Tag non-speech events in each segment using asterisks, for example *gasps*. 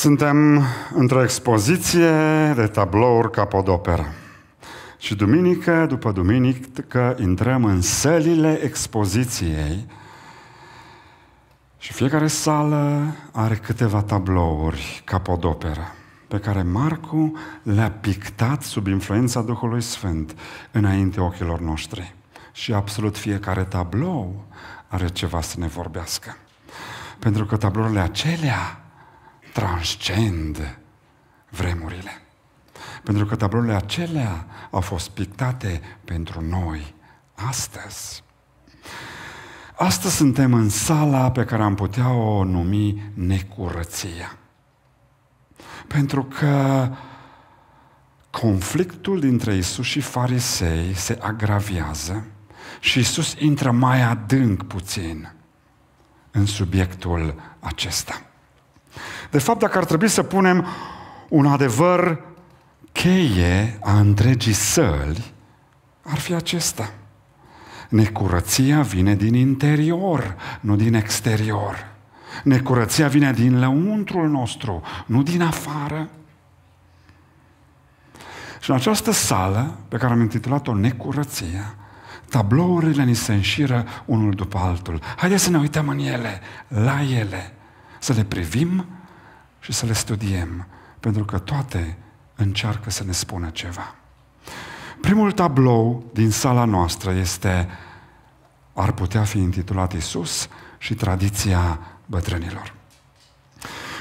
Suntem într-o expoziție de tablouri capodoperă. Și duminică după duminică intrăm în sălile expoziției și fiecare sală are câteva tablouri capodoperă pe care Marcu le-a pictat sub influența Duhului Sfânt înainte ochilor noștri. Și absolut fiecare tablou are ceva să ne vorbească. Pentru că tablourile acelea transcend vremurile. Pentru că tablourile acelea au fost pictate pentru noi astăzi. Astăzi suntem în sala pe care am putea o numi necurăția. Pentru că conflictul dintre Isus și farisei se agraviază și Isus intră mai adânc puțin în subiectul acesta. De fapt, dacă ar trebui să punem un adevăr cheie a întregii săli, ar fi acesta. Necurăția vine din interior, nu din exterior. Necurăția vine din lăuntrul nostru, nu din afară. Și în această sală, pe care am intitulat-o Necurăția, tablourile ni se înșiră unul după altul. Haideți să ne uităm în ele, la ele, să le privim și să le studiem, pentru că toate încearcă să ne spună ceva. Primul tablou din sala noastră este ar putea fi intitulat Isus și tradiția bătrânilor.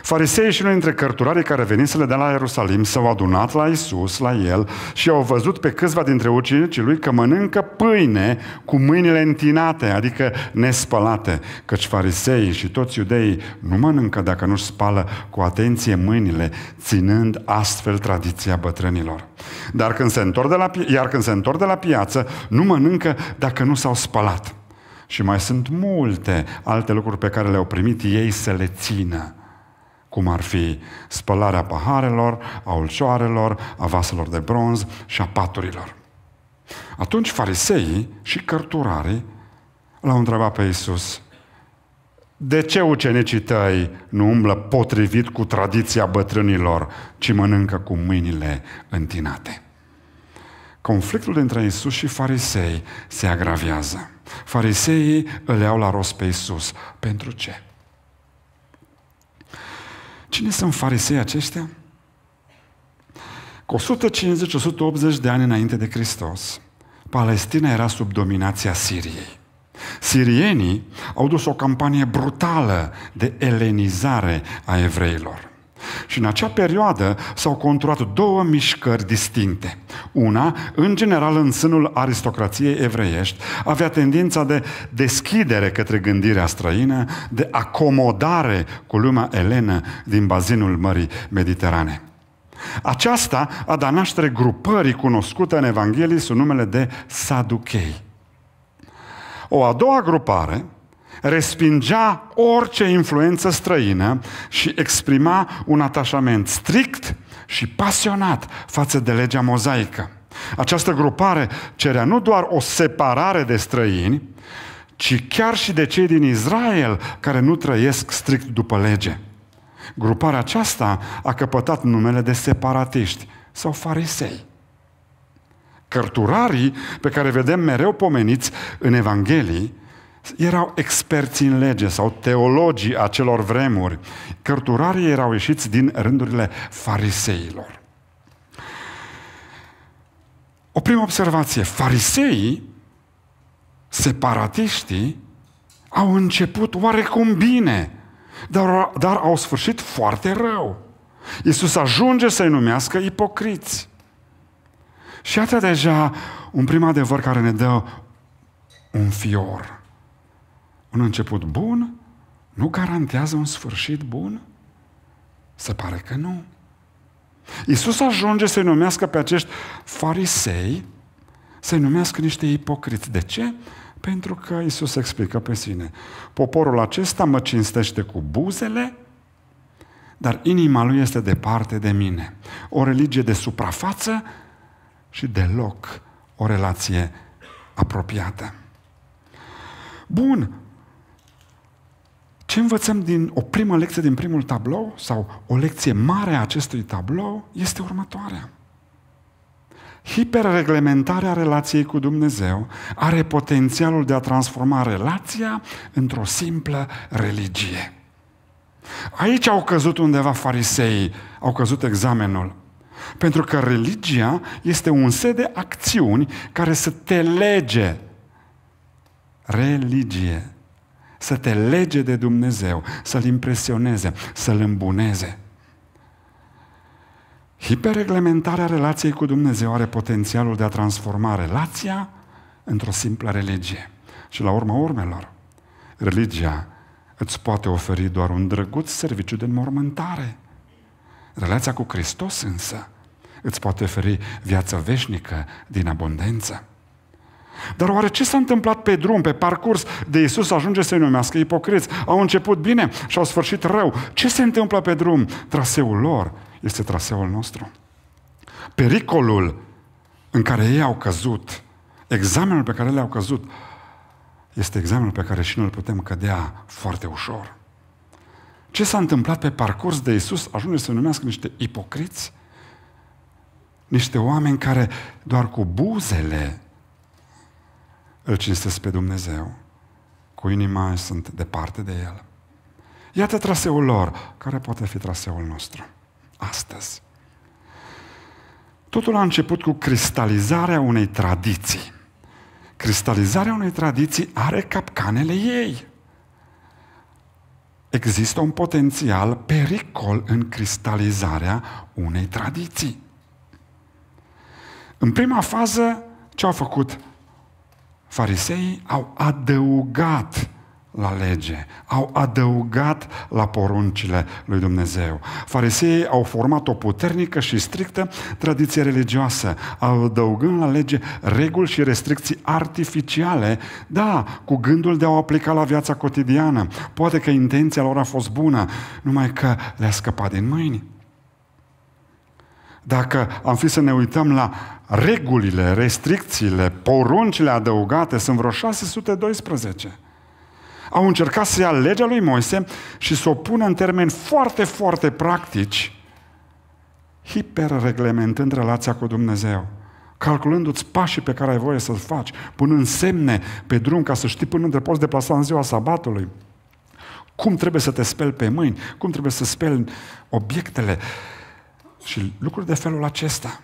Farisei și unul dintre cărturarii care venisele de la Ierusalim s-au adunat la Isus, la el, și au văzut pe câțiva dintre ucenicii lui că mănâncă pâine cu mâinile întinate, adică nespălate, căci fariseii și toți iudeii nu mănâncă dacă nu-și spală cu atenție mâinile, ținând astfel tradiția bătrânilor. Dar când se întorc de la, iar când se întorc de la piață, nu mănâncă dacă nu s-au spălat. Și mai sunt multe alte lucruri pe care le-au primit ei să le țină cum ar fi spălarea paharelor, a ulcioarelor, a vaselor de bronz și a paturilor. Atunci fariseii și cărturarii l-au întrebat pe Iisus, de ce ucenicii tăi nu umblă potrivit cu tradiția bătrânilor, ci mănâncă cu mâinile întinate? Conflictul dintre Isus și farisei se agravează. Fariseii îl iau la rost pe Isus. Pentru ce? Cine sunt farisei aceștia? Cu 150-180 de ani înainte de Hristos, Palestina era sub dominația Siriei. Sirienii au dus o campanie brutală de elenizare a evreilor. Și în acea perioadă s-au conturat două mișcări distincte. Una, în general în sânul aristocrației evreiești, avea tendința de deschidere către gândirea străină, de acomodare cu lumea elenă din bazinul Mării Mediterane. Aceasta a dat naștere grupării cunoscute în Evanghelie sub numele de Saduchei. O a doua grupare, respingea orice influență străină și exprima un atașament strict și pasionat față de legea mozaică. Această grupare cerea nu doar o separare de străini, ci chiar și de cei din Israel care nu trăiesc strict după lege. Gruparea aceasta a căpătat numele de separatiști sau farisei. Cărturarii pe care vedem mereu pomeniți în Evanghelii erau experți în lege sau teologii acelor vremuri. Cărturarii erau ieșiți din rândurile fariseilor. O primă observație. Fariseii, separatiștii, au început oarecum bine, dar, dar au sfârșit foarte rău. Iisus ajunge să-i numească ipocriți. Și atât deja un prim adevăr care ne dă un fior. Un început bun nu garantează un sfârșit bun? Se pare că nu. Iisus ajunge să-i numească pe acești farisei, să-i numească niște ipocriți. De ce? Pentru că Iisus explică pe sine. Poporul acesta mă cinstește cu buzele, dar inima lui este departe de mine. O religie de suprafață și deloc o relație apropiată. Bun, ce învățăm din o primă lecție din primul tablou, sau o lecție mare a acestui tablou, este următoarea. Hiperreglementarea relației cu Dumnezeu are potențialul de a transforma relația într-o simplă religie. Aici au căzut undeva fariseii, au căzut examenul. Pentru că religia este un set de acțiuni care să te lege. Religie să te lege de Dumnezeu, să-L impresioneze, să-L îmbuneze. Hiperreglementarea relației cu Dumnezeu are potențialul de a transforma relația într-o simplă religie. Și la urma urmelor, religia îți poate oferi doar un drăguț serviciu de înmormântare. Relația cu Hristos însă îți poate oferi viață veșnică din abundență. Dar oare ce s-a întâmplat pe drum, pe parcurs de Iisus ajunge să-i numească ipocriți? Au început bine și au sfârșit rău. Ce se întâmplă pe drum? Traseul lor este traseul nostru. Pericolul în care ei au căzut, examenul pe care le-au căzut, este examenul pe care și noi îl putem cădea foarte ușor. Ce s-a întâmplat pe parcurs de Iisus ajunge să numească niște ipocriți? Niște oameni care doar cu buzele îl cinstesc pe Dumnezeu. Cu inima sunt departe de El. Iată traseul lor, care poate fi traseul nostru astăzi. Totul a început cu cristalizarea unei tradiții. Cristalizarea unei tradiții are capcanele ei. Există un potențial pericol în cristalizarea unei tradiții. În prima fază, ce au făcut Fariseii au adăugat la lege, au adăugat la poruncile lui Dumnezeu. Fariseii au format o puternică și strictă tradiție religioasă, adăugând la lege reguli și restricții artificiale, da, cu gândul de a o aplica la viața cotidiană. Poate că intenția lor a fost bună, numai că le-a scăpat din mâini. Dacă am fi să ne uităm la regulile, restricțiile, poruncile adăugate, sunt vreo 612. Au încercat să ia legea lui Moise și să o pună în termeni foarte, foarte practici, hiperreglementând relația cu Dumnezeu calculându-ți pașii pe care ai voie să-l faci, punând semne pe drum ca să știi până unde poți deplasa în ziua sabatului. Cum trebuie să te speli pe mâini, cum trebuie să speli obiectele, și lucruri de felul acesta.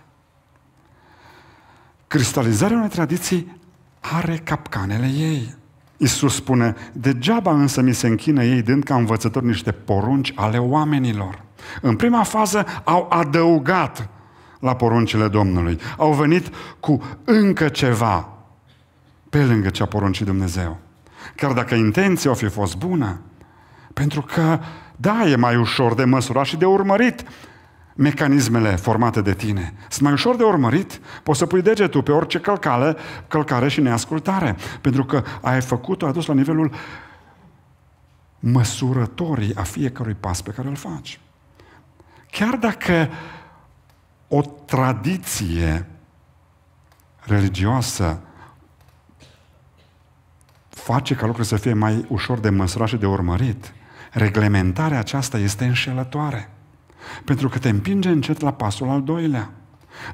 Cristalizarea unei tradiții are capcanele ei. Isus spune, degeaba însă mi se închină ei dând ca învățători niște porunci ale oamenilor. În prima fază au adăugat la poruncile Domnului. Au venit cu încă ceva pe lângă ce a poruncit Dumnezeu. Chiar dacă intenția o fi fost bună, pentru că, da, e mai ușor de măsurat și de urmărit mecanismele formate de tine. Sunt mai ușor de urmărit, poți să pui degetul pe orice călcale, călcare și neascultare, pentru că ai făcut-o, ai adus la nivelul măsurătorii a fiecărui pas pe care îl faci. Chiar dacă o tradiție religioasă face ca lucrurile să fie mai ușor de măsurat și de urmărit, reglementarea aceasta este înșelătoare. Pentru că te împinge încet la pasul al doilea.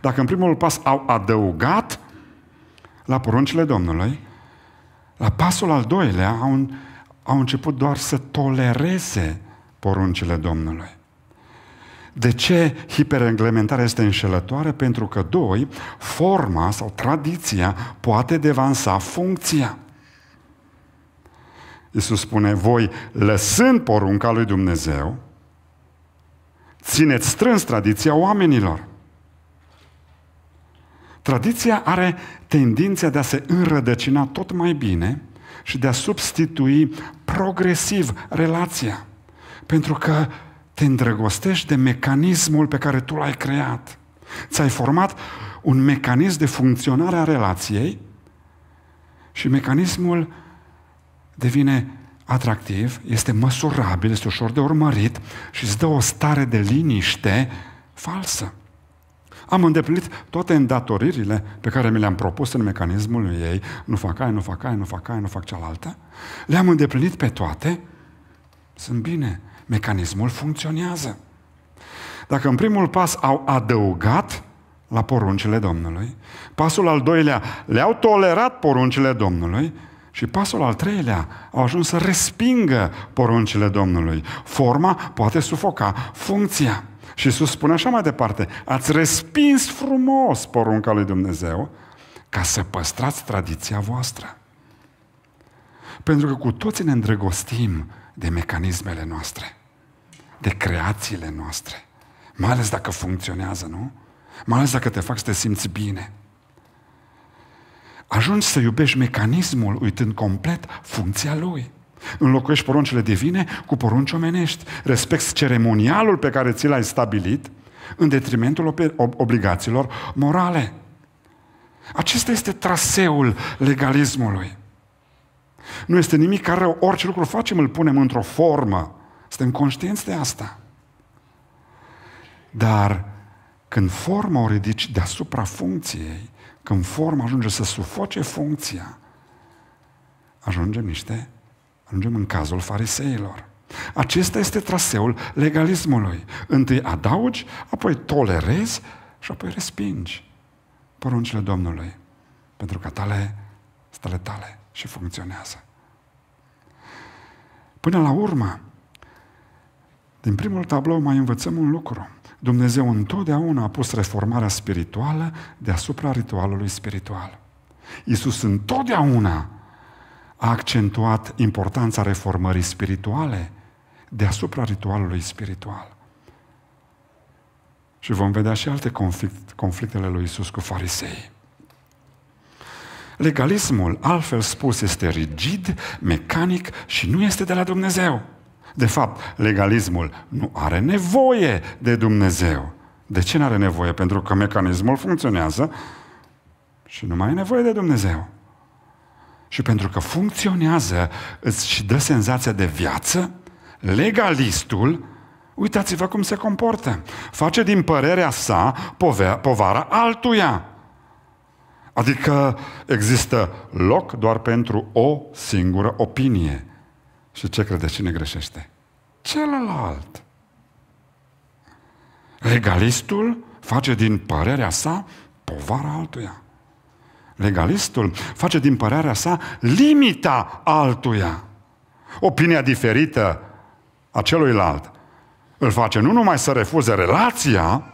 Dacă în primul pas au adăugat la poruncile Domnului, la pasul al doilea au, au început doar să tolereze poruncile Domnului. De ce hiperreglementarea este înșelătoare? Pentru că, doi, forma sau tradiția poate devansa funcția. Iisus spune, voi lăsând porunca lui Dumnezeu, Țineți strâns tradiția oamenilor. Tradiția are tendința de a se înrădăcina tot mai bine și de a substitui progresiv relația. Pentru că te îndrăgostești de mecanismul pe care tu l-ai creat. Ți-ai format un mecanism de funcționare a relației și mecanismul devine atractiv, este măsurabil, este ușor de urmărit și îți dă o stare de liniște falsă. Am îndeplinit toate îndatoririle pe care mi le-am propus în mecanismul ei, nu fac aia, nu fac aia, nu fac aia, nu fac cealaltă, le-am îndeplinit pe toate, sunt bine, mecanismul funcționează. Dacă în primul pas au adăugat la poruncile Domnului, pasul al doilea le-au tolerat poruncile Domnului, și pasul al treilea, au ajuns să respingă poruncile Domnului. Forma poate sufoca funcția. Și Iisus spune așa mai departe, ați respins frumos porunca lui Dumnezeu ca să păstrați tradiția voastră. Pentru că cu toții ne îndrăgostim de mecanismele noastre, de creațiile noastre, mai ales dacă funcționează, nu? Mai ales dacă te fac să te simți bine. Ajungi să iubești mecanismul uitând complet funcția lui. Înlocuiești poruncile divine cu porunci omenești. Respecti ceremonialul pe care ți l-ai stabilit în detrimentul obligațiilor morale. Acesta este traseul legalismului. Nu este nimic care Orice lucru facem, îl punem într-o formă. Suntem conștienți de asta. Dar când forma o ridici deasupra funcției, când forma ajunge să sufoce funcția, ajungem niște, ajungem în cazul fariseilor. Acesta este traseul legalismului. Întâi adaugi, apoi tolerezi și apoi respingi poruncile Domnului. Pentru că tale, stale tale și funcționează. Până la urmă, din primul tablou mai învățăm un lucru – Dumnezeu întotdeauna a pus reformarea spirituală deasupra ritualului spiritual. Iisus întotdeauna a accentuat importanța reformării spirituale deasupra ritualului spiritual. Și vom vedea și alte conflict, conflictele lui Isus cu farisei. Legalismul, altfel spus, este rigid, mecanic și nu este de la Dumnezeu. De fapt, legalismul nu are nevoie de Dumnezeu. De ce nu are nevoie? Pentru că mecanismul funcționează și nu mai e nevoie de Dumnezeu. Și pentru că funcționează, îți dă senzația de viață, legalistul, uitați-vă cum se comportă. Face din părerea sa povara altuia. Adică există loc doar pentru o singură opinie. Și ce crede? Cine greșește? Celălalt. Legalistul face din părerea sa povara altuia. Legalistul face din părerea sa limita altuia. Opinia diferită a celuilalt îl face nu numai să refuze relația,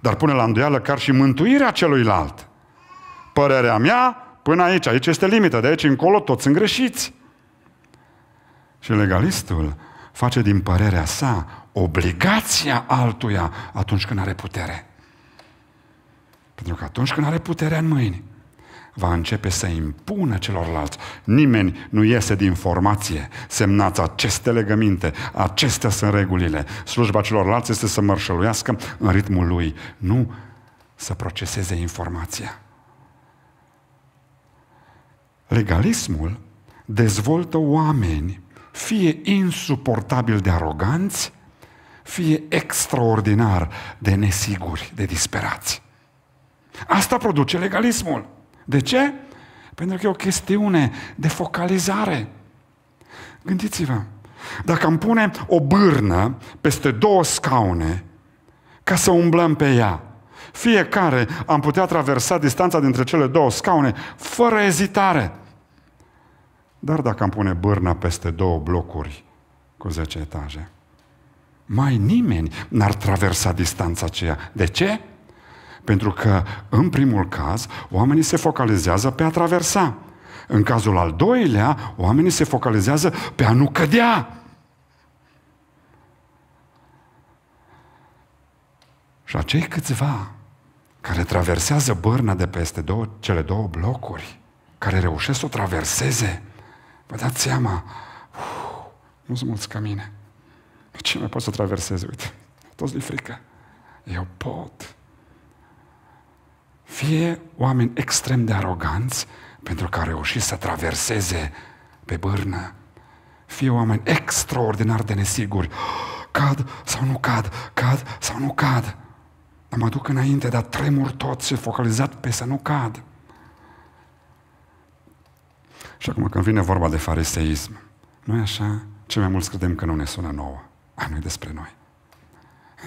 dar pune la îndoială chiar și mântuirea celuilalt. Părerea mea până aici, aici este limită, de aici încolo toți sunt greșiți. Și legalistul face din părerea sa obligația altuia atunci când are putere. Pentru că atunci când are puterea în mâini, va începe să impună celorlalți. Nimeni nu iese din formație. Semnați aceste legăminte, acestea sunt regulile. Slujba celorlalți este să mărșăluiască în ritmul lui, nu să proceseze informația. Legalismul dezvoltă oameni fie insuportabil de aroganți, fie extraordinar de nesiguri, de disperați. Asta produce legalismul. De ce? Pentru că e o chestiune de focalizare. Gândiți-vă, dacă am pune o bârnă peste două scaune ca să umblăm pe ea, fiecare am putea traversa distanța dintre cele două scaune fără ezitare. Dar dacă am pune bârna peste două blocuri cu 10 etaje, mai nimeni n-ar traversa distanța aceea. De ce? Pentru că, în primul caz, oamenii se focalizează pe a traversa. În cazul al doilea, oamenii se focalizează pe a nu cădea. Și acei câțiva care traversează bârna de peste două, cele două blocuri, care reușesc să o traverseze, Vă dați seama, nu sunt mulți ca mine. Ce mai pot să traversez, uite? Toți li frică. Eu pot. Fie oameni extrem de aroganți pentru că au reușit să traverseze pe bârnă, fie oameni extraordinar de nesiguri. Cad sau nu cad, cad sau nu cad. Dar mă duc înainte, dar tremur tot și focalizat pe să nu cad. Și acum când vine vorba de fariseism, noi așa, cei mai mulți credem că nu ne sună nouă. A, nu despre noi.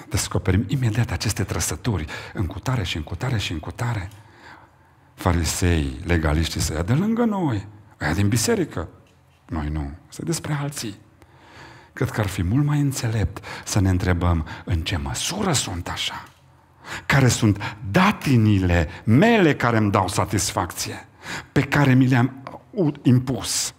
Descoperim imediat aceste trăsături, în cutare și în cutare și în cutare. Farisei, legaliștii să ia de lângă noi, aia din biserică. Noi nu, să despre alții. Cred că ar fi mult mai înțelept să ne întrebăm în ce măsură sunt așa. Care sunt datinile mele care îmi dau satisfacție, pe care mi le-am impus.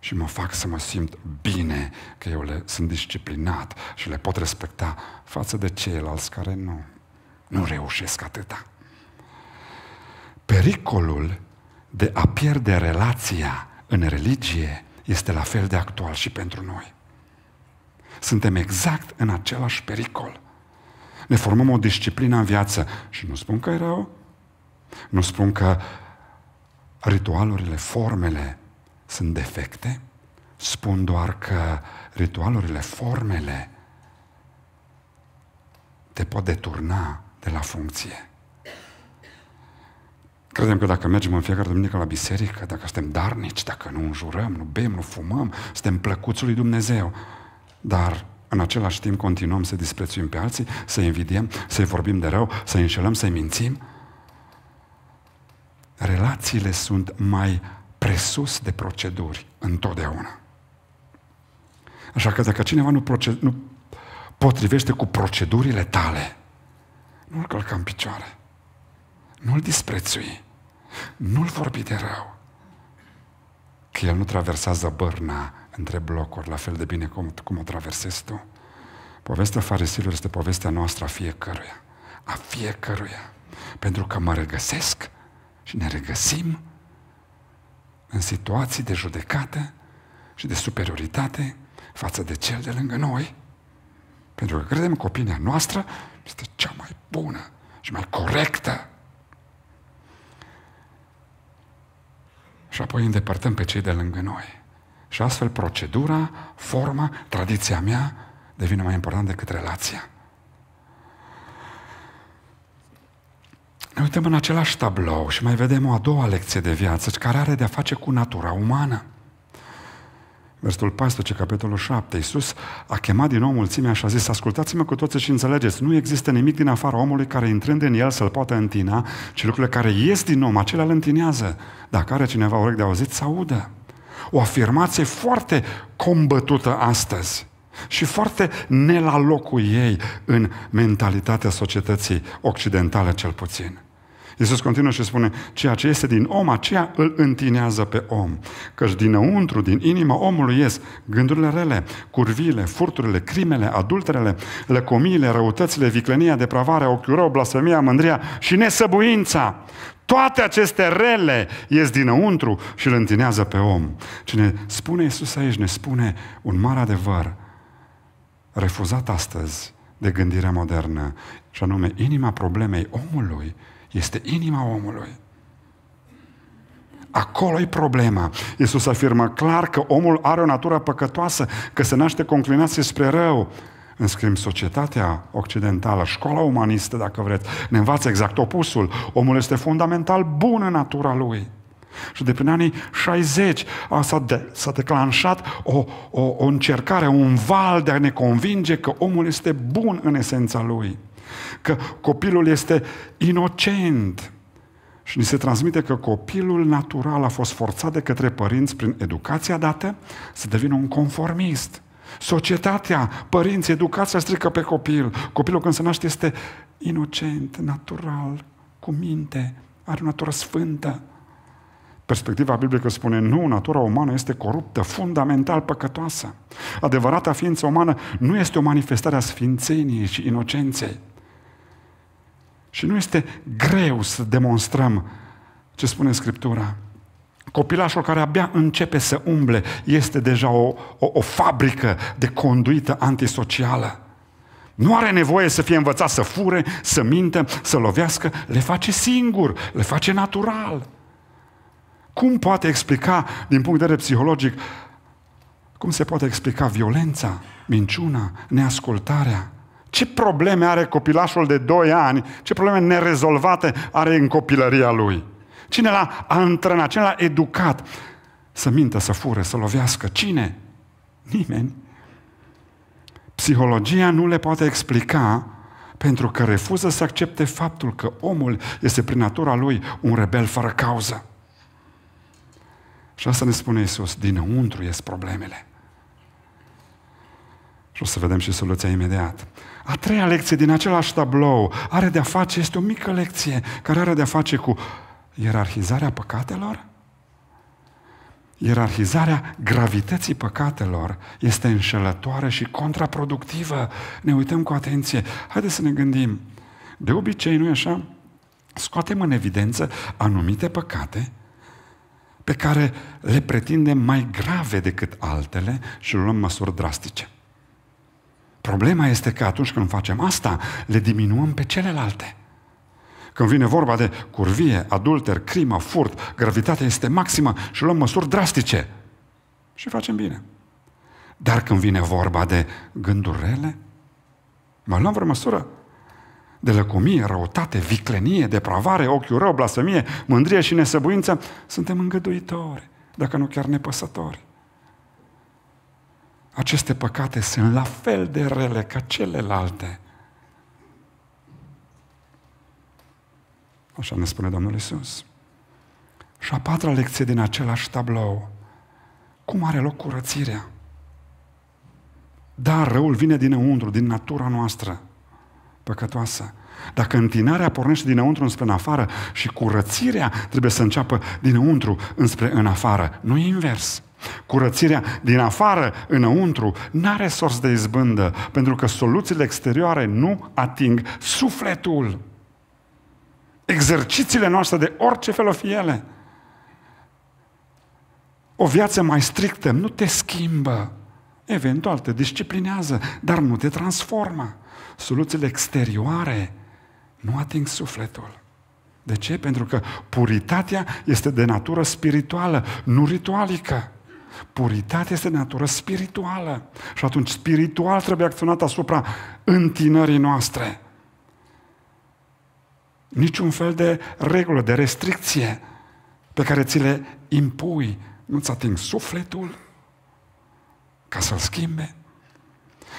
Și mă fac să mă simt bine că eu le, sunt disciplinat și le pot respecta față de ceilalți care nu, nu reușesc atâta. Pericolul de a pierde relația în religie este la fel de actual și pentru noi. Suntem exact în același pericol. Ne formăm o disciplină în viață și nu spun că e rău, nu spun că ritualurile, formele sunt defecte, spun doar că ritualurile, formele te pot deturna de la funcție. Credem că dacă mergem în fiecare duminică la biserică, dacă suntem darnici, dacă nu înjurăm, nu bem, nu fumăm, suntem plăcuți lui Dumnezeu. Dar în același timp continuăm să disprețuim pe alții, să invidiem, să-i vorbim de rău, să-i înșelăm, să-i mințim. Relațiile sunt mai presus de proceduri întotdeauna. Așa că dacă cineva nu, proced- nu potrivește cu procedurile tale, nu-l călca în picioare, nu-l disprețui, nu-l vorbi de rău, că el nu traversează bărna între blocuri, la fel de bine cum, cum o traversezi tu. Povestea farisilor este povestea noastră a fiecăruia. A fiecăruia. Pentru că mă regăsesc și ne regăsim în situații de judecată și de superioritate față de cel de lângă noi. Pentru că credem că opinia noastră este cea mai bună și mai corectă. Și apoi îndepărtăm pe cei de lângă noi. Și astfel procedura, forma, tradiția mea devine mai importantă decât relația. Ne uităm în același tablou și mai vedem o a doua lecție de viață care are de-a face cu natura umană. Versul 14, capitolul 7, Iisus a chemat din nou mulțimea și a zis, ascultați-mă cu toți și înțelegeți, nu există nimic din afara omului care intrând în el să-l poată întina, ci lucrurile care ies din om, acelea îl întinează. Dacă are cineva urechi de auzit, să audă. O afirmație foarte combătută astăzi și foarte ne la locul ei în mentalitatea societății occidentale cel puțin. Iisus continuă și spune, ceea ce este din om, aceea îl întinează pe om. Căci dinăuntru, din inima omului ies gândurile rele, curvile, furturile, crimele, adulterele, lăcomiile, răutățile, viclenia, depravarea, ochiul rău, blasfemia, mândria și nesăbuința. Toate aceste rele ies dinăuntru și îl întinează pe om. Cine spune Iisus aici, ne spune un mare adevăr, refuzat astăzi de gândirea modernă, și anume inima problemei omului este inima omului. Acolo e problema. Iisus afirmă clar că omul are o natură păcătoasă, că se naște cu înclinație spre rău. În schimb, societatea occidentală, școala umanistă, dacă vreți, ne învață exact opusul. Omul este fundamental bun în natura lui. Și de prin anii 60 s-a, de, s-a declanșat o, o, o încercare, un val de a ne convinge că omul este bun în esența lui. Că copilul este inocent. Și ni se transmite că copilul natural a fost forțat de către părinți prin educația dată să devină un conformist. Societatea, părinți, educația strică pe copil. Copilul când se naște este inocent, natural, cu minte, are o natură sfântă. Perspectiva biblică spune, nu, natura umană este coruptă, fundamental păcătoasă. Adevărata ființă umană nu este o manifestare a sfințeniei și inocenței, și nu este greu să demonstrăm ce spune Scriptura. Copilașul care abia începe să umble este deja o, o, o fabrică de conduită antisocială. Nu are nevoie să fie învățat să fure, să mintă, să lovească, le face singur, le face natural. Cum poate explica, din punct de vedere psihologic, cum se poate explica violența, minciuna, neascultarea? Ce probleme are copilașul de 2 ani, ce probleme nerezolvate are în copilăria lui? Cine l-a antrenat, cine l-a educat să mintă, să fure, să lovească? Cine? Nimeni. Psihologia nu le poate explica pentru că refuză să accepte faptul că omul este prin natura lui un rebel fără cauză. Și asta ne spune Iisus, dinăuntru ies problemele. Și o să vedem și soluția imediat. A treia lecție din același tablou are de-a face, este o mică lecție care are de-a face cu ierarhizarea păcatelor? Ierarhizarea gravității păcatelor este înșelătoare și contraproductivă. Ne uităm cu atenție. Haideți să ne gândim. De obicei, nu-i așa? Scoatem în evidență anumite păcate pe care le pretindem mai grave decât altele și luăm măsuri drastice. Problema este că atunci când facem asta, le diminuăm pe celelalte. Când vine vorba de curvie, adulter, crimă, furt, gravitatea este maximă și luăm măsuri drastice. Și facem bine. Dar când vine vorba de gânduri rele, mai luăm vreo măsură? De lăcomie, răutate, viclenie, depravare, ochiul rău, blasfemie, mândrie și nesăbuință, suntem îngăduitori, dacă nu chiar nepăsători aceste păcate sunt la fel de rele ca celelalte. Așa ne spune Domnul Isus. Și a patra lecție din același tablou. Cum are loc curățirea? Dar răul vine dinăuntru, din natura noastră păcătoasă. Dacă întinarea pornește dinăuntru înspre în afară și curățirea trebuie să înceapă dinăuntru înspre în afară, nu invers. Curățirea din afară, înăuntru, nu are sorți de izbândă, pentru că soluțiile exterioare nu ating sufletul. Exercițiile noastre de orice fel o fi ele. O viață mai strictă nu te schimbă. Eventual te disciplinează, dar nu te transformă. Soluțiile exterioare nu ating sufletul. De ce? Pentru că puritatea este de natură spirituală, nu ritualică. Puritatea este de natură spirituală. Și atunci spiritual trebuie acționat asupra întinării noastre. Niciun fel de regulă, de restricție pe care ți le impui. Nu-ți ating sufletul ca să-l schimbe.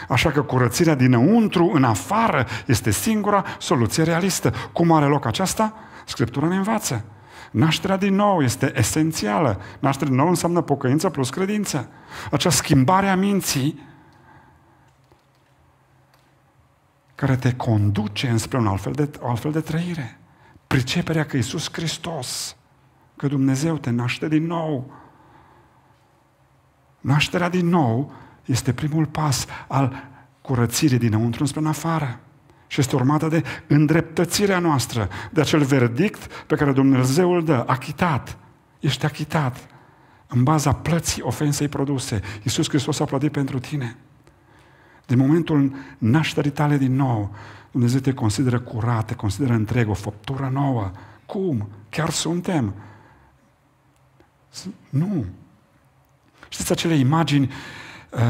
Așa că curățirea dinăuntru, în afară, este singura soluție realistă. Cum are loc aceasta? Scriptura ne învață. Nașterea din nou este esențială. Nașterea din nou înseamnă pocăință plus credință. Acea schimbare a minții care te conduce înspre un alt fel de, o altfel de trăire. Priceperea că Iisus Hristos, că Dumnezeu te naște din nou. Nașterea din nou este primul pas al curățirii dinăuntru înspre în afară și este urmată de îndreptățirea noastră, de acel verdict pe care Dumnezeu îl dă, achitat, ești achitat, în baza plății ofensei produse. Iisus Hristos a plătit pentru tine. Din momentul nașterii tale din nou, Dumnezeu te consideră curat, te consideră întreg, o făptură nouă. Cum? Chiar suntem. Nu. Știți acele imagini Uh,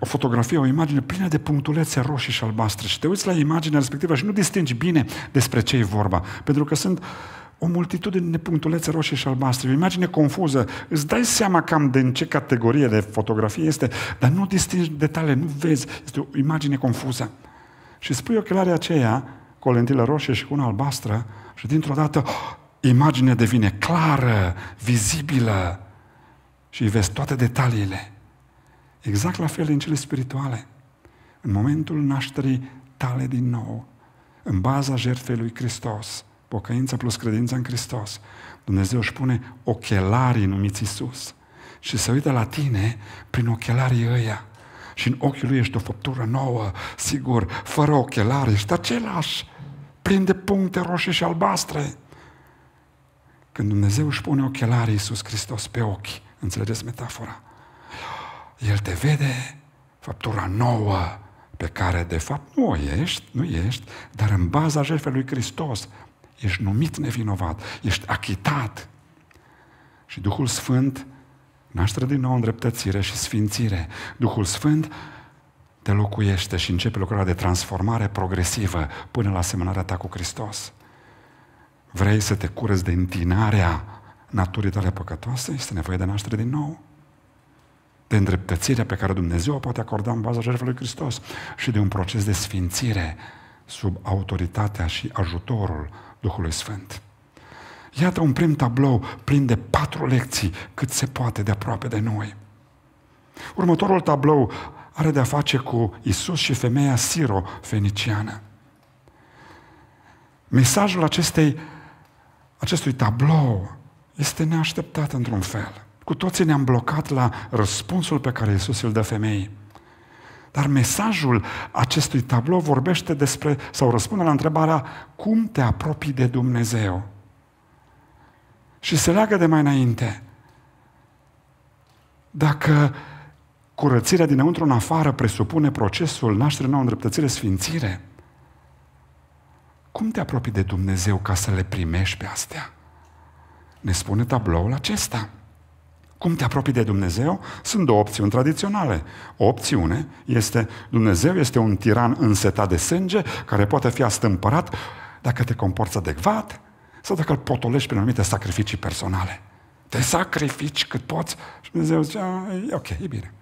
o fotografie, o imagine plină de punctulețe roșii și albastre și te uiți la imaginea respectivă și nu distingi bine despre ce e vorba, pentru că sunt o multitudine de punctulețe roșii și albastre, o imagine confuză, îți dai seama cam de în ce categorie de fotografie este, dar nu distingi detalii, nu vezi, este o imagine confuză. Și spui ochelarii aceea, cu o lentilă roșie și cu una albastră, și dintr-o dată oh, imaginea devine clară, vizibilă și vezi toate detaliile. Exact la fel în cele spirituale. În momentul nașterii tale din nou, în baza jertfei lui Hristos, pocăința plus credința în Hristos, Dumnezeu își pune ochelarii numiți Iisus și se uită la tine prin ochelarii ăia. Și în ochiul lui ești o făptură nouă, sigur, fără ochelari, ești același, plin de puncte roșii și albastre. Când Dumnezeu își pune ochelarii Iisus Hristos pe ochi, înțelegeți metafora, el te vede faptura nouă pe care de fapt nu o ești, nu ești, dar în baza jertfei lui Hristos ești numit nevinovat, ești achitat. Și Duhul Sfânt naște din nou îndreptățire și sfințire. Duhul Sfânt te locuiește și începe lucrarea de transformare progresivă până la asemănarea ta cu Hristos. Vrei să te curăți de întinarea naturii tale păcătoase? Este nevoie de naștere din nou de îndreptățirea pe care Dumnezeu o poate acorda în baza jertfei lui Hristos și de un proces de sfințire sub autoritatea și ajutorul Duhului Sfânt. Iată un prim tablou plin de patru lecții cât se poate de aproape de noi. Următorul tablou are de-a face cu Isus și femeia Siro feniciană. Mesajul acestei, acestui tablou este neașteptat într-un fel. Cu toții ne-am blocat la răspunsul pe care Iisus îl dă femeii. Dar mesajul acestui tablou vorbește despre, sau răspunde la întrebarea, cum te apropii de Dumnezeu? Și se leagă de mai înainte. Dacă curățirea dinăuntru în afară presupune procesul nașterii, nouă îndreptățire, sfințire, cum te apropii de Dumnezeu ca să le primești pe astea? Ne spune tabloul acesta. Cum te apropii de Dumnezeu? Sunt două opțiuni tradiționale. O opțiune este Dumnezeu este un tiran însetat de sânge care poate fi astâmpărat dacă te comporți adecvat sau dacă îl potolești prin anumite sacrificii personale. Te sacrifici cât poți și Dumnezeu zice, e ok, e bine.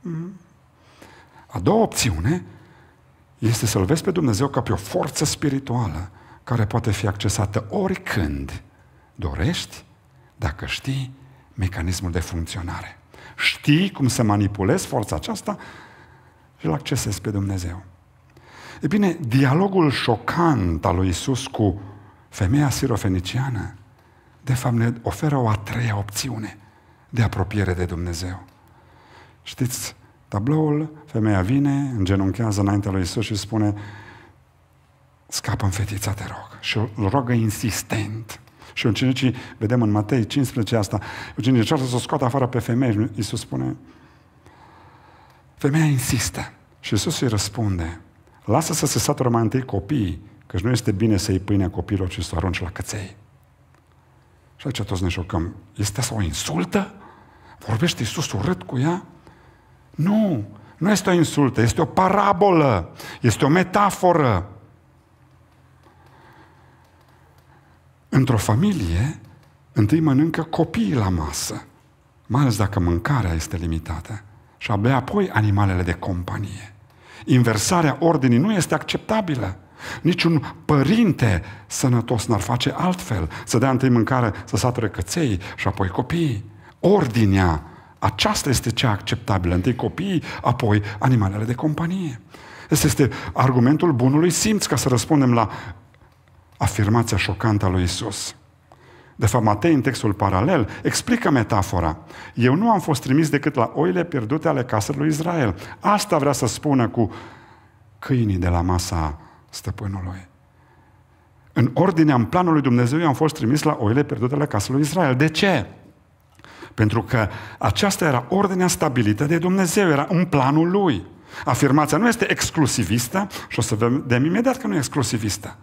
Mm. A doua opțiune este să-L vezi pe Dumnezeu ca pe o forță spirituală care poate fi accesată oricând dorești, dacă știi mecanismul de funcționare. Știi cum să manipulezi forța aceasta și îl accesezi pe Dumnezeu. E bine, dialogul șocant al lui Isus cu femeia sirofeniciană, de fapt, ne oferă o a treia opțiune de apropiere de Dumnezeu. Știți, tabloul, femeia vine, îngenunchează înaintea lui Isus și spune, scapă în fetița, te rog. Și îl rogă insistent. Și ucenicii, vedem în Matei 15 asta, ucenicii încearcă să o scoată afară pe femei, Iisus spune. Femeia insistă și Iisus îi răspunde, lasă să se satură mai întâi copiii, căci nu este bine să iei pâinea copiilor și să o arunci la căței. Și aici toți ne șocăm. Este asta o insultă? Vorbește Iisus urât cu ea? Nu, nu este o insultă, este o parabolă, este o metaforă. Într-o familie, întâi mănâncă copiii la masă, mai ales dacă mâncarea este limitată, și abia apoi animalele de companie. Inversarea ordinii nu este acceptabilă. Niciun părinte sănătos n-ar face altfel, să dea întâi mâncare, să sature căței și apoi copiii. Ordinea aceasta este cea acceptabilă. Întâi copiii, apoi animalele de companie. Este, este argumentul bunului simț, ca să răspundem la afirmația șocantă a lui Isus. De fapt, Matei, în textul paralel, explică metafora. Eu nu am fost trimis decât la oile pierdute ale casei lui Israel. Asta vrea să spună cu câinii de la masa stăpânului. În ordinea, în planul lui Dumnezeu, eu am fost trimis la oile pierdute ale casei lui Israel. De ce? Pentru că aceasta era ordinea stabilită de Dumnezeu, era în planul lui. Afirmația nu este exclusivistă și o să vedem imediat că nu e exclusivistă.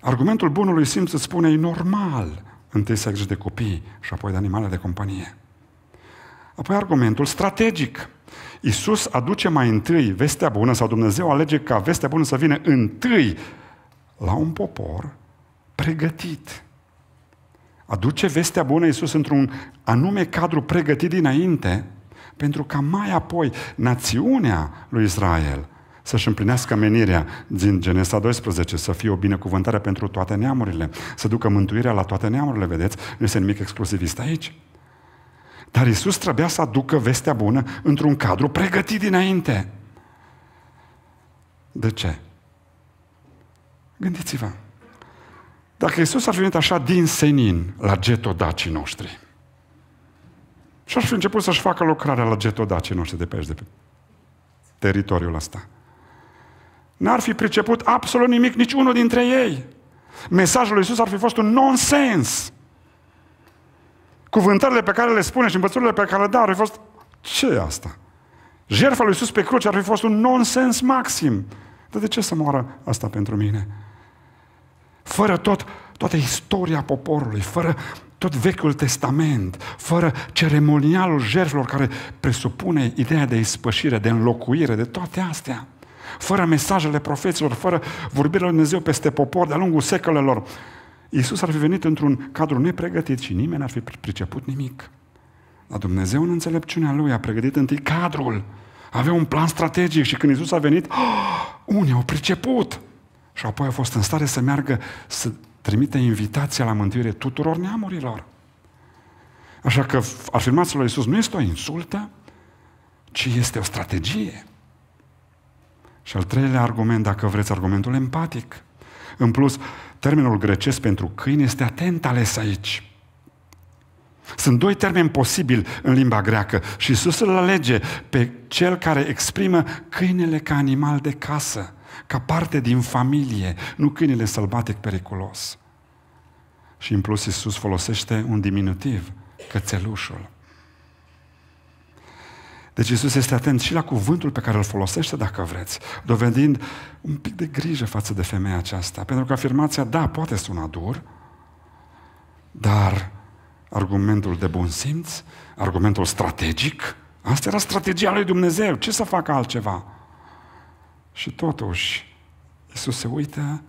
Argumentul bunului simț îți spune, e normal întâi să ai de copii și apoi de animale de companie. Apoi argumentul strategic. Iisus aduce mai întâi vestea bună sau Dumnezeu alege ca vestea bună să vină întâi la un popor pregătit. Aduce vestea bună Iisus într-un anume cadru pregătit dinainte, pentru ca mai apoi națiunea lui Israel să-și împlinească menirea din Genesa 12, să fie o binecuvântare pentru toate neamurile, să ducă mântuirea la toate neamurile, vedeți? Nu este nimic exclusivist aici. Dar Isus trebuia să aducă vestea bună într-un cadru pregătit dinainte. De ce? Gândiți-vă. Dacă Isus ar fi venit așa din senin la getodacii noștri și ar fi început să-și facă lucrarea la getodacii noștri de pe aici, de pe teritoriul ăsta, N-ar fi priceput absolut nimic nici unul dintre ei. Mesajul lui Isus ar fi fost un nonsens. Cuvântările pe care le spune și învățurile pe care le dă ar fi fost ce e asta? Jertfa lui Isus pe cruce ar fi fost un nonsens maxim. Dar de ce să moară asta pentru mine? Fără tot, toată istoria poporului, fără tot Vechiul Testament, fără ceremonialul jertfelor care presupune ideea de ispășire, de înlocuire, de toate astea fără mesajele profeților, fără vorbirea lui Dumnezeu peste popor de-a lungul secolelor, Iisus ar fi venit într-un cadru nepregătit și nimeni n-ar fi priceput nimic. Dar Dumnezeu în înțelepciunea Lui a pregătit întâi cadrul. Avea un plan strategic și când Iisus a venit, oh, *gasps* unii au priceput. Și apoi a fost în stare să meargă, să trimite invitația la mântuire tuturor neamurilor. Așa că afirmația lui Iisus nu este o insultă, ci este o strategie. Și al treilea argument, dacă vreți, argumentul empatic. În plus, termenul grecesc pentru câine este atent ales aici. Sunt doi termeni posibili în limba greacă și Iisus îl alege pe cel care exprimă câinele ca animal de casă, ca parte din familie, nu câinele sălbatic periculos. Și în plus Iisus folosește un diminutiv, cățelușul. Deci Isus este atent și la cuvântul pe care îl folosește, dacă vreți, dovedind un pic de grijă față de femeia aceasta. Pentru că afirmația, da, poate suna dur, dar argumentul de bun simț, argumentul strategic, asta era strategia lui Dumnezeu, ce să facă altceva? Și totuși, Isus se uită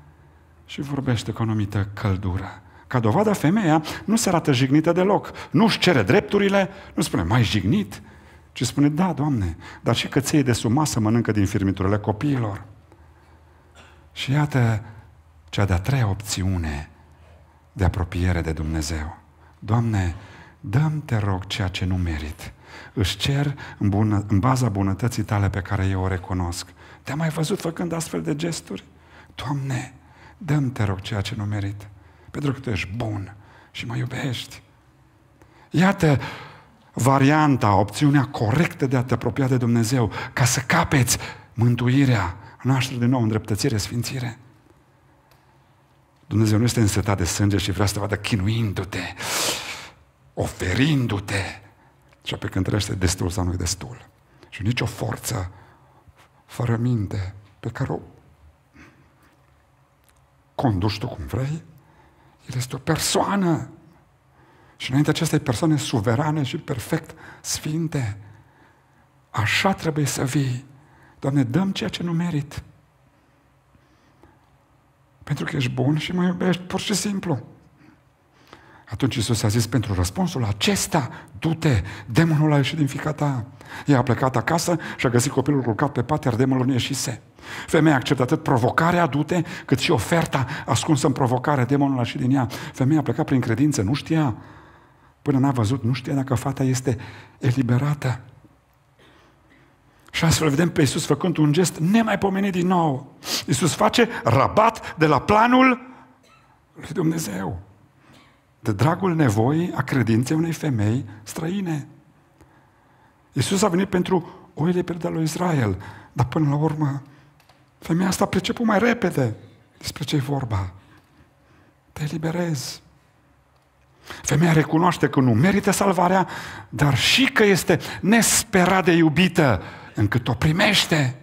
și vorbește cu o anumită căldură. Ca dovadă, femeia nu se arată jignită deloc, nu-și cere drepturile, nu spune, mai jignit, și spune, da, Doamne, dar și căței de sub masă mănâncă din firmiturile copiilor. Și iată cea de-a treia opțiune de apropiere de Dumnezeu. Doamne, dăm te rog ceea ce nu merit. Își cer în, bună, în baza bunătății tale pe care eu o recunosc. Te-am mai văzut făcând astfel de gesturi? Doamne, dăm te rog ceea ce nu merit. Pentru că tu ești bun și mă iubești. Iată varianta, opțiunea corectă de a te apropia de Dumnezeu, ca să capeți mântuirea, naștere de nou, îndreptățire, sfințire. Dumnezeu nu este însetat de sânge și vrea să te vadă chinuindu-te, oferindu-te. Și pe când trăiește destul sau nu destul. Și nicio forță fără minte pe care o conduci tu cum vrei, el este o persoană și înainte acestei persoane suverane și perfect sfinte, așa trebuie să vii. Doamne, dăm ceea ce nu merit. Pentru că ești bun și mă iubești, pur și simplu. Atunci Iisus a zis pentru răspunsul acesta, du-te, demonul a ieșit din fica ta. Ea a plecat acasă și a găsit copilul culcat pe pat, iar demonul nu ieșise. Femeia acceptă atât provocarea du-te, cât și oferta ascunsă în provocare. Demonul a ieșit din ea. Femeia a plecat prin credință, nu știa Până n-a văzut, nu știe dacă fata este eliberată. Și astfel vedem pe Iisus făcând un gest nemaipomenit din nou. Iisus face rabat de la planul lui Dumnezeu. De dragul nevoii a credinței unei femei străine. Iisus a venit pentru oile pierdă lui Israel, dar până la urmă femeia asta a mai repede despre ce e vorba. Te eliberezi. Femeia recunoaște că nu merită salvarea, dar și că este nesperat de iubită, încât o primește.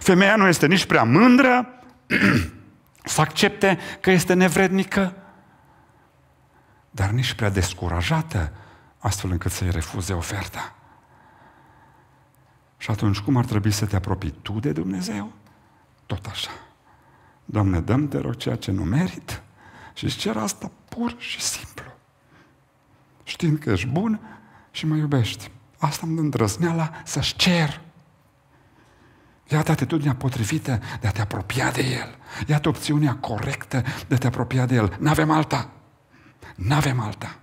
Femeia nu este nici prea mândră *clears throat* să accepte că este nevrednică, dar nici prea descurajată, astfel încât să-i refuze oferta. Și atunci cum ar trebui să te apropii tu de Dumnezeu? Tot așa. Doamne, dăm te rog ceea ce nu merit și îți cer asta pur și simplu. Știind că ești bun și mă iubești. Asta îmi dă îndrăzneala să-și cer. Iată atitudinea potrivită de a te apropia de El. Iată opțiunea corectă de a te apropia de El. N-avem alta. N-avem alta.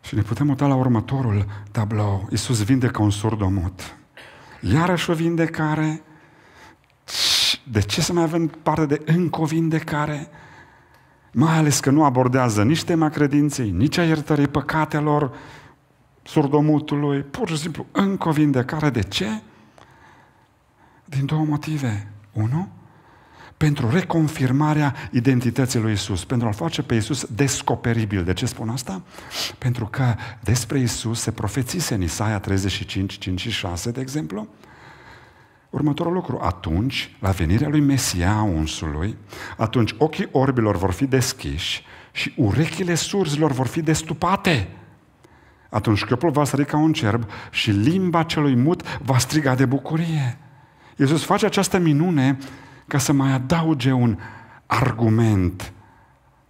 Și ne putem uita la următorul tablou. Iisus vindecă un surdomut. Iarăși o vindecare de ce să mai avem parte de încă o vindecare? Mai ales că nu abordează nici tema credinței, nici a iertării păcatelor, surdomutului, pur și simplu încă o vindecare. De ce? Din două motive. Unu, pentru reconfirmarea identității lui Isus, pentru a-l face pe Isus descoperibil. De ce spun asta? Pentru că despre Isus se profețise în Isaia 35, 5 și 6, de exemplu, următorul lucru. Atunci, la venirea lui Mesia unsului, atunci ochii orbilor vor fi deschiși și urechile surzilor vor fi destupate. Atunci căpul va sări ca un cerb și limba celui mut va striga de bucurie. Iisus face această minune ca să mai adauge un argument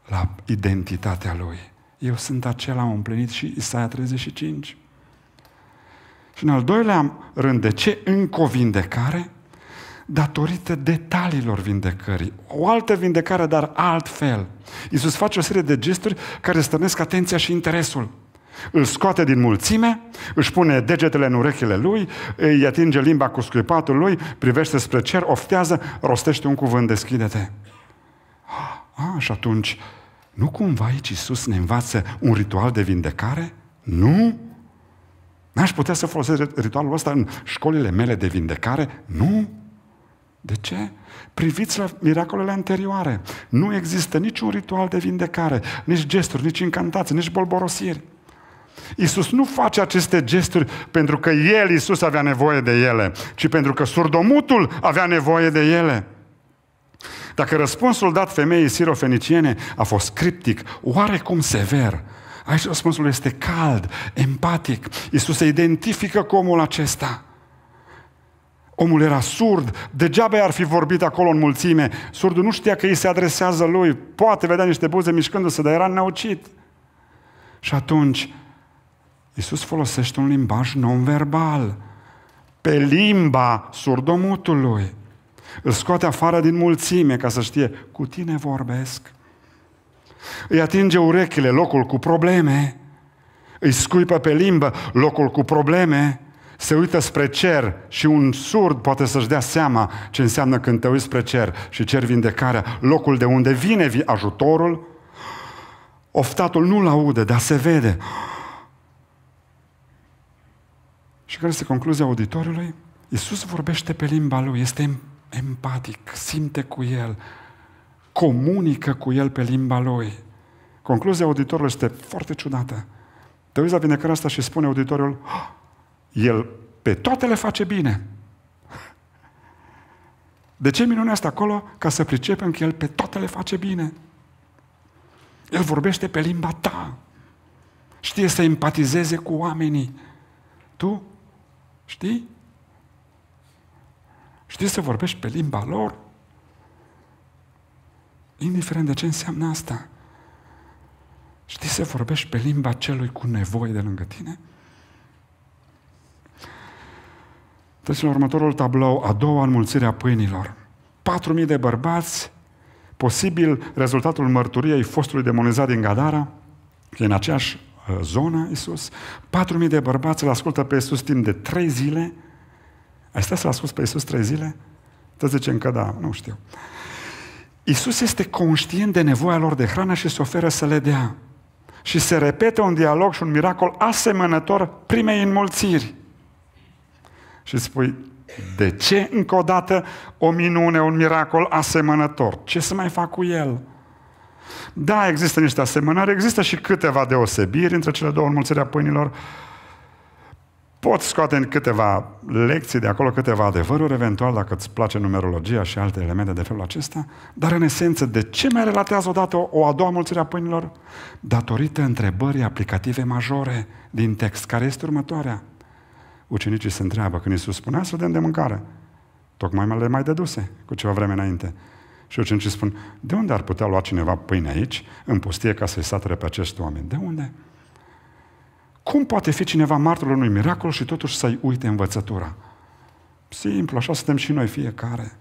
la identitatea lui. Eu sunt acela am împlinit și Isaia 35. Și în al doilea rând, de ce încă o vindecare? Datorită detaliilor vindecării. O altă vindecare, dar altfel. Iisus face o serie de gesturi care stănesc atenția și interesul. Îl scoate din mulțime, își pune degetele în urechile lui, îi atinge limba cu scuipatul lui, privește spre cer, oftează, rostește un cuvânt, deschide-te. Ah, ah și atunci, nu cumva aici Iisus ne învață un ritual de vindecare? Nu? N-aș putea să folosesc ritualul ăsta în școlile mele de vindecare? Nu! De ce? Priviți la miracolele anterioare. Nu există niciun ritual de vindecare, nici gesturi, nici încantații, nici bolborosiri. Iisus nu face aceste gesturi pentru că El, Iisus, avea nevoie de ele, ci pentru că surdomutul avea nevoie de ele. Dacă răspunsul dat femeii sirofeniciene a fost criptic, oarecum sever, Aici răspunsul este cald, empatic. Iisus se identifică cu omul acesta. Omul era surd, degeaba ar fi vorbit acolo în mulțime. Surdul nu știa că îi se adresează lui, poate vedea niște buze mișcându-se, dar era năucit. Și atunci, Iisus folosește un limbaj non-verbal, pe limba surdomutului. Îl scoate afară din mulțime ca să știe, cu tine vorbesc. Îi atinge urechile, locul cu probleme. Îi scuipă pe limbă, locul cu probleme. Se uită spre cer și un surd poate să-și dea seama ce înseamnă când te uiți spre cer și cer vindecarea, locul de unde vine ajutorul. Oftatul nu-l aude, dar se vede. Și care este concluzia auditoriului? Iisus vorbește pe limba lui, este empatic, simte cu el, comunică cu el pe limba lui. Concluzia auditorului este foarte ciudată. Te uiți la vinecarea asta și spune auditorul, ah, el pe toate le face bine. De ce minunea asta acolo? Ca să pricepem că el pe toate le face bine. El vorbește pe limba ta. Știe să empatizeze cu oamenii. Tu știi? Știi să vorbești pe limba lor? Indiferent de ce înseamnă asta. Știi să vorbești pe limba celui cu nevoie de lângă tine? Trecem la următorul tablou, a doua înmulțire a pâinilor. 4.000 de bărbați, posibil rezultatul mărturiei fostului demonizat din Gadara, din în aceeași uh, zonă, Iisus, 4.000 de bărbați îl ascultă pe Iisus timp de 3 zile. Ai stat să-L pe Iisus 3 zile? Te zice încă da, nu știu. Isus este conștient de nevoia lor de hrană și se oferă să le dea. Și se repete un dialog și un miracol asemănător primei înmulțiri. Și spui, de ce încă o dată o minune, un miracol asemănător? Ce să mai fac cu el? Da, există niște asemănări, există și câteva deosebiri între cele două înmulțiri a pâinilor, pot scoate în câteva lecții de acolo, câteva adevăruri, eventual dacă îți place numerologia și alte elemente de felul acesta, dar în esență, de ce mai relatează odată o a doua mulțire a pâinilor? Datorită întrebării aplicative majore din text, care este următoarea. Ucenicii se întreabă, când Iisus spunea să dăm de mâncare, tocmai mai le mai deduse cu ceva vreme înainte. Și ucenicii spun, de unde ar putea lua cineva pâine aici, în pustie, ca să-i satere pe acești oameni? De unde? Cum poate fi cineva martorul unui miracol și totuși să-i uite învățătura? Simplu, așa suntem și noi fiecare.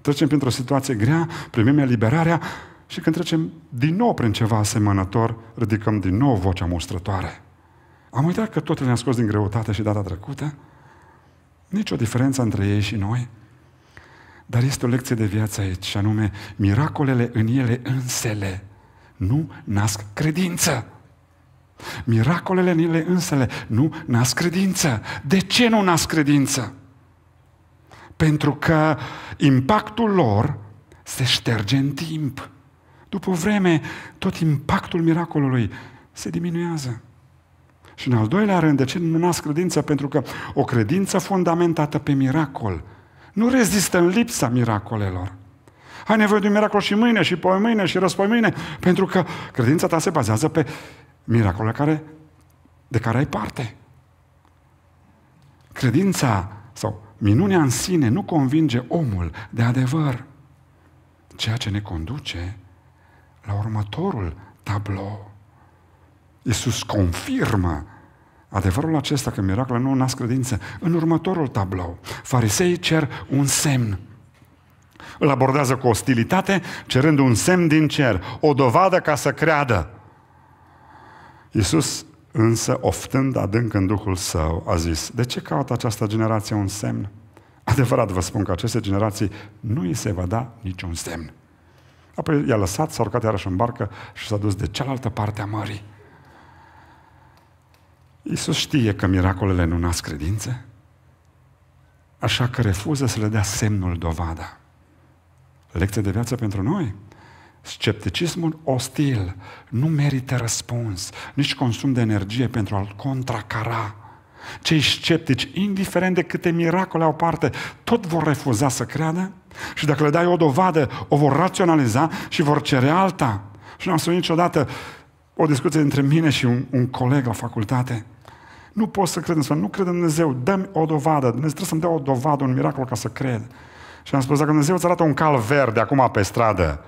Trecem printr-o situație grea, primim eliberarea și când trecem din nou prin ceva asemănător, ridicăm din nou vocea mustrătoare. Am uitat că totul ne-a scos din greutate și data trecută? Nici o diferență între ei și noi? Dar este o lecție de viață aici, și anume, miracolele în ele însele nu nasc credință. Miracolele în ele însele nu nasc credință. De ce nu nasc credință? Pentru că impactul lor se șterge în timp. După vreme, tot impactul miracolului se diminuează. Și în al doilea rând, de ce nu nasc credință? Pentru că o credință fundamentată pe miracol nu rezistă în lipsa miracolelor. Ai nevoie de un miracol și mâine, și poi mâine, și răspoi mâine, pentru că credința ta se bazează pe miracolele care, de care ai parte. Credința sau minunea în sine nu convinge omul de adevăr, ceea ce ne conduce la următorul tablou. Iisus confirmă adevărul acesta că miracolul nu nasc credință. În următorul tablou, fariseii cer un semn. Îl abordează cu ostilitate, cerând un semn din cer, o dovadă ca să creadă. Iisus însă, oftând adânc în Duhul Său, a zis, de ce caută această generație un semn? Adevărat vă spun că aceste generații nu îi se va da niciun semn. Apoi i-a lăsat, s-a urcat iarăși în barcă și s-a dus de cealaltă parte a mării. Iisus știe că miracolele nu nasc credințe, așa că refuză să le dea semnul dovada. Lecție de viață pentru noi – Scepticismul ostil nu merită răspuns, nici consum de energie pentru a-l contracara. Cei sceptici, indiferent de câte miracole au parte, tot vor refuza să creadă și dacă le dai o dovadă, o vor raționaliza și vor cere alta. Și nu am spus niciodată o discuție între mine și un, un coleg la facultate. Nu pot să cred în Sfânt, nu cred în Dumnezeu, dă-mi o dovadă, Dumnezeu trebuie să-mi dea o dovadă, un miracol ca să cred. Și am spus, dacă Dumnezeu îți arată un cal verde acum pe stradă,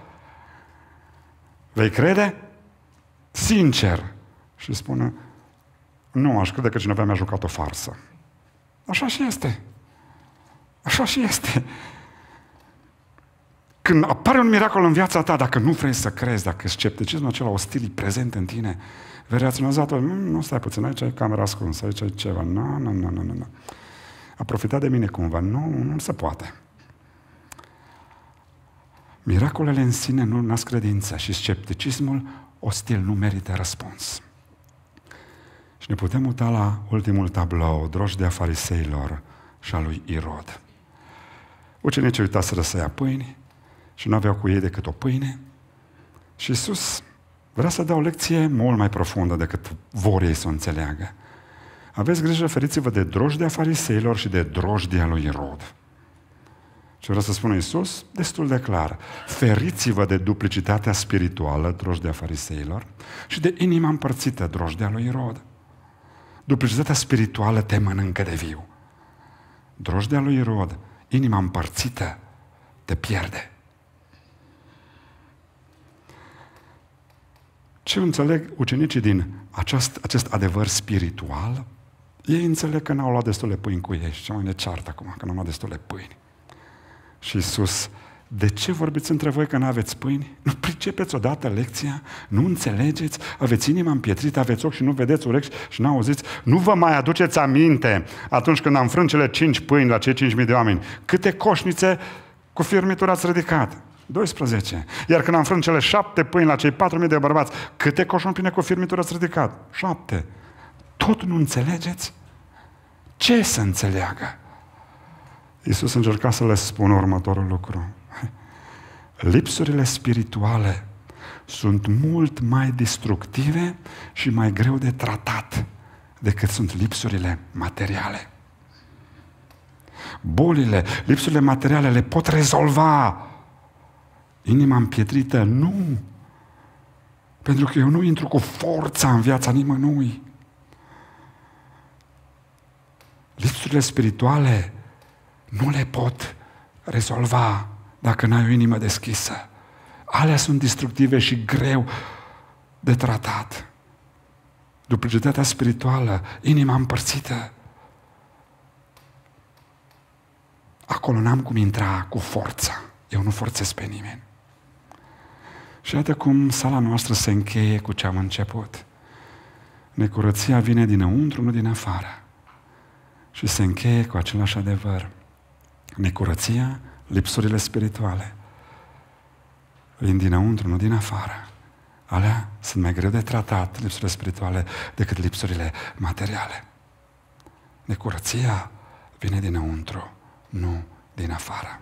Vei crede? Sincer. Și spune, nu, aș crede că cineva mi-a jucat o farsă. Așa și este. Așa și este. Când apare un miracol în viața ta, dacă nu vrei să crezi, dacă scepticismul acela ostil e prezent în tine, vei reacționa mm, nu stai puțin, aici e camera ascunsă, aici e ceva, nu, nu, nu, nu, nu. A profitat de mine cumva, nu, nu se poate. Miracolele în sine nu nasc credința și scepticismul ostil nu merită răspuns. Și ne putem uita la ultimul tablou, drojdea fariseilor și a lui Irod. Ucenicii uitaseră să ia pâini și nu aveau cu ei decât o pâine și Iisus vrea să dea o lecție mult mai profundă decât vor ei să o înțeleagă. Aveți grijă, feriți-vă de drojdea fariseilor și de drojdea lui Irod ce vrea să spună Isus, destul de clar. Feriți-vă de duplicitatea spirituală, drojdea fariseilor, și de inima împărțită, drojdea lui Irod. Duplicitatea spirituală te mănâncă de viu. Drojdea lui Irod, inima împărțită, te pierde. Ce înțeleg ucenicii din aceast, acest adevăr spiritual? Ei înțeleg că n-au luat destule pâini cu ei și mai ne ceartă acum, că n-au luat destule pâini. Și Iisus, de ce vorbiți între voi că nu aveți pâini? Nu pricepeți odată lecția? Nu înțelegeți? Aveți inima împietrită, aveți ochi și nu vedeți urechi și nu auziți? Nu vă mai aduceți aminte atunci când am frânt cele cinci pâini la cei cinci mii de oameni. Câte coșnițe cu firmitura ați ridicat? 12. Iar când am frânt cele șapte pâini la cei patru mii de bărbați, câte pline cu firmitura ați ridicat? Șapte. Tot nu înțelegeți? Ce să înțeleagă? Iisus încerca să le spună următorul lucru. *laughs* Lipsurile spirituale sunt mult mai destructive și mai greu de tratat decât sunt lipsurile materiale. Bolile, lipsurile materiale le pot rezolva. Inima împietrită, nu. Pentru că eu nu intru cu forța în viața nimănui. Lipsurile spirituale nu le pot rezolva dacă n-ai o inimă deschisă. Alea sunt destructive și greu de tratat. Duplicitatea spirituală, inima împărțită. Acolo n-am cum intra cu forța. Eu nu forțez pe nimeni. Și iată cum sala noastră se încheie cu ce am început. Necurăția vine dinăuntru, nu din afară. Și se încheie cu același adevăr. Necurăția, lipsurile spirituale. Vin dinăuntru, nu din afară. Alea sunt mai greu de tratat, lipsurile spirituale, decât lipsurile materiale. Necurăția vine dinăuntru, nu din afară.